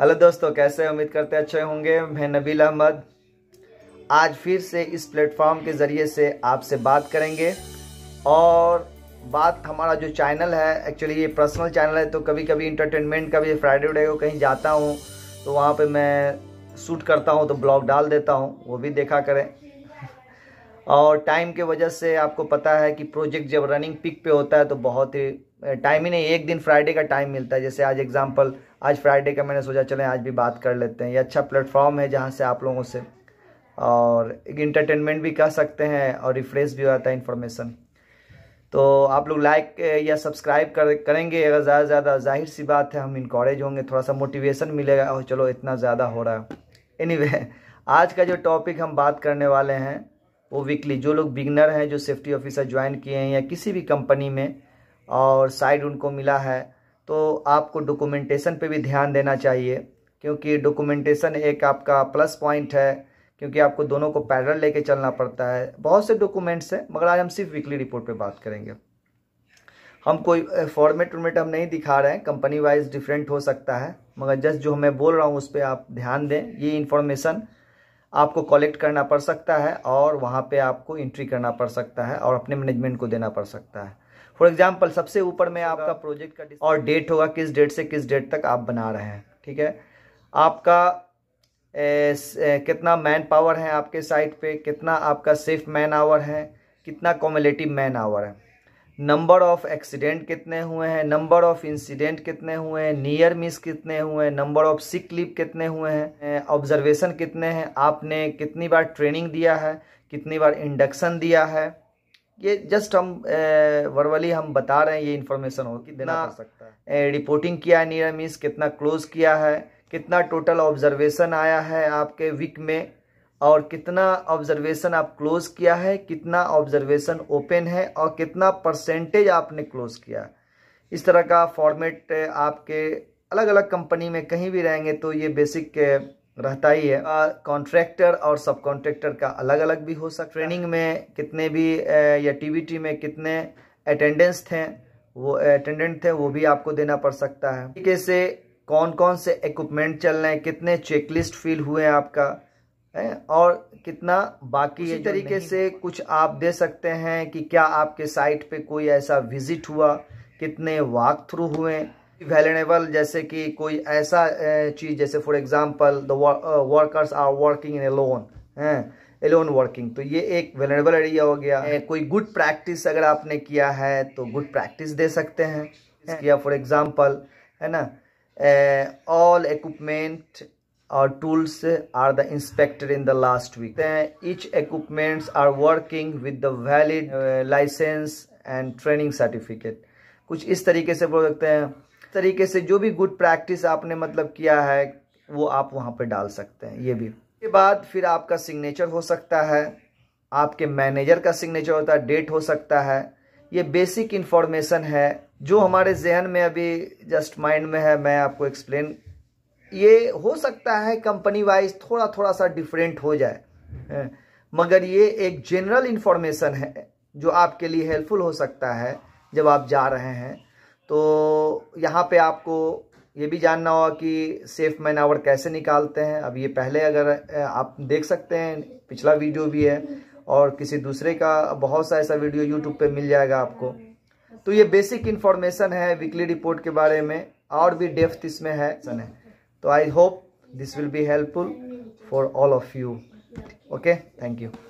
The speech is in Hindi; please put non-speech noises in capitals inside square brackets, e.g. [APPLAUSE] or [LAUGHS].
हेलो दोस्तों कैसे उम्मीद करते अच्छे होंगे मैं नबील अहमद आज फिर से इस प्लेटफॉर्म के ज़रिए से आपसे बात करेंगे और बात हमारा जो चैनल है एक्चुअली ये पर्सनल चैनल है तो कभी कभी इंटरटेनमेंट का भी फ्राइडे उडे को कहीं जाता हूँ तो वहाँ पे मैं शूट करता हूँ तो ब्लॉग डाल देता हूँ वो भी देखा करें और टाइम के वजह से आपको पता है कि प्रोजेक्ट जब रनिंग पिक पे होता है तो बहुत ही टाइम ही नहीं एक दिन फ्राइडे का टाइम मिलता है जैसे आज एग्ज़ाम्पल आज फ्राइडे का मैंने सोचा चलें आज भी बात कर लेते हैं ये अच्छा प्लेटफॉर्म है जहाँ से आप लोगों से और एक इंटरटेनमेंट भी कर सकते हैं और रिफ्रेश भी होता है इन्फॉर्मेशन तो आप लोग लाइक eh, या सब्सक्राइब कर करेंगे अगर ज़्यादा से ज़्यादा जाहिर सी बात है हम इंकॉरेज होंगे थोड़ा सा मोटिवेशन मिलेगा और चलो इतना ज़्यादा हो रहा है एनी anyway, [LAUGHS] आज का जो टॉपिक हम बात करने वाले हैं वो वीकली जो लोग बिगनर हैं जो सेफ्टी ऑफिसर ज्वाइन किए हैं या किसी भी कंपनी में और साइड उनको मिला है तो आपको डॉक्यूमेंटेशन पे भी ध्यान देना चाहिए क्योंकि डॉक्यूमेंटेशन एक आपका प्लस पॉइंट है क्योंकि आपको दोनों को पैरल लेके चलना पड़ता है बहुत से डॉक्यूमेंट्स हैं मगर आज हम सिर्फ वीकली रिपोर्ट पे बात करेंगे हम कोई फॉर्मेट वर्मेट हम नहीं दिखा रहे हैं कंपनी वाइज डिफरेंट हो सकता है मगर जस्ट जो मैं बोल रहा हूँ उस पर आप ध्यान दें ये इन्फॉर्मेशन आपको कलेक्ट करना पड़ सकता है और वहाँ पे आपको एंट्री करना पड़ सकता है और अपने मैनेजमेंट को देना पड़ सकता है फॉर एग्जाम्पल सबसे ऊपर में आपका प्रोजेक्ट का और डेट होगा किस डेट से किस डेट तक आप बना रहे हैं ठीक है आपका ए, ए, कितना मैन पावर है आपके साइट पे कितना आपका सेफ मैन आवर है कितना कॉमलेटिव मैन आवर है नंबर ऑफ एक्सीडेंट कितने हुए हैं नंबर ऑफ इंसिडेंट कितने हुए हैं नियर मिस कितने हुए हैं नंबर ऑफ सिक लीव कितने हुए हैं ऑब्जर्वेशन कितने हैं आपने कितनी बार ट्रेनिंग दिया है कितनी बार इंडक्शन दिया है ये जस्ट हम वर्वली हम बता रहे हैं ये इन्फॉर्मेशन हो कि देना पड़ सकता है रिपोर्टिंग किया है नीरा मीन्स कितना क्लोज किया है कितना टोटल ऑब्जर्वेशन आया है आपके वीक में और कितना ऑब्जर्वेशन आप क्लोज किया है कितना ऑब्जर्वेशन ओपन है और कितना परसेंटेज आपने क्लोज किया है इस तरह का फॉर्मेट आपके अलग अलग कंपनी में कहीं भी रहेंगे तो ये बेसिक रहता ही है कॉन्ट्रैक्टर और सब कॉन्ट्रैक्टर का अलग अलग भी हो सकता है ट्रेनिंग में कितने भी या टीवीटी में कितने अटेंडेंस थे वो अटेंडेंट थे वो भी आपको देना पड़ सकता है तरीके से कौन कौन से इक्विपमेंट चल रहे हैं कितने चेकलिस्ट फिल हुए हैं आपका है और कितना बाकी इसी तरीके से कुछ आप दे सकते हैं कि क्या आपके साइट पे कोई ऐसा विजिट हुआ कितने वाक थ्रू हुए वैल्यूनेबल जैसे कि कोई ऐसा चीज़ जैसे for example the workers are working in a lone है एलोन वर्किंग तो ये एक वेलनेबल एरिया हो गया कोई गुड प्रैक्टिस अगर आपने किया है तो गुड प्रैक्टिस दे सकते हैं या फॉर एग्जांपल है ना ऑल इक्विपमेंट और tools are the inspected in the last week each equipments are working with the valid license and training certificate कुछ इस तरीके से बोल सकते हैं तरीके से जो भी गुड प्रैक्टिस आपने मतलब किया है वो आप वहाँ पर डाल सकते हैं ये भी उसके बाद फिर आपका सिग्नेचर हो सकता है आपके मैनेजर का सिग्नेचर होता है डेट हो सकता है ये बेसिक इन्फॉर्मेशन है जो हमारे जहन में अभी जस्ट माइंड में है मैं आपको एक्सप्लेन ये हो सकता है कंपनी वाइज थोड़ा थोड़ा सा डिफरेंट हो जाए मगर ये एक जनरल इन्फॉर्मेशन है जो आपके लिए हेल्पफुल हो सकता है जब आप जा रहे हैं तो यहाँ पे आपको ये भी जानना होगा कि सेफ मैन आवर कैसे निकालते हैं अब ये पहले अगर आप देख सकते हैं पिछला वीडियो भी है और किसी दूसरे का बहुत सा ऐसा वीडियो यूट्यूब पे मिल जाएगा आपको तो ये बेसिक इन्फॉर्मेशन है वीकली रिपोर्ट के बारे में और भी डेफ्थ इसमें है सन है तो I hope this will be helpful for all of you okay thank you